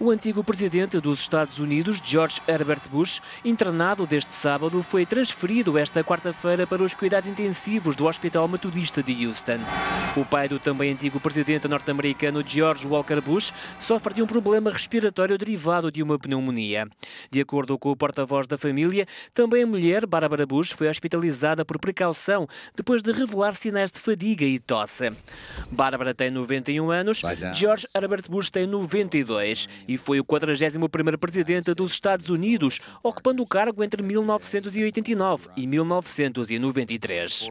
O antigo presidente dos Estados Unidos, George Herbert Bush, internado deste sábado, foi transferido esta quarta-feira para os cuidados intensivos do Hospital Metodista de Houston. O pai do também antigo presidente norte-americano, George Walker Bush, sofre de um problema respiratório derivado de uma pneumonia. De acordo com o porta-voz da família, também a mulher, Barbara Bush, foi hospitalizada por precaução depois de revelar sinais de fadiga e tosse. Bárbara tem 91 anos, George Herbert Bush tem 92 e foi o 41º presidente dos Estados Unidos, ocupando o cargo entre 1989 e 1993.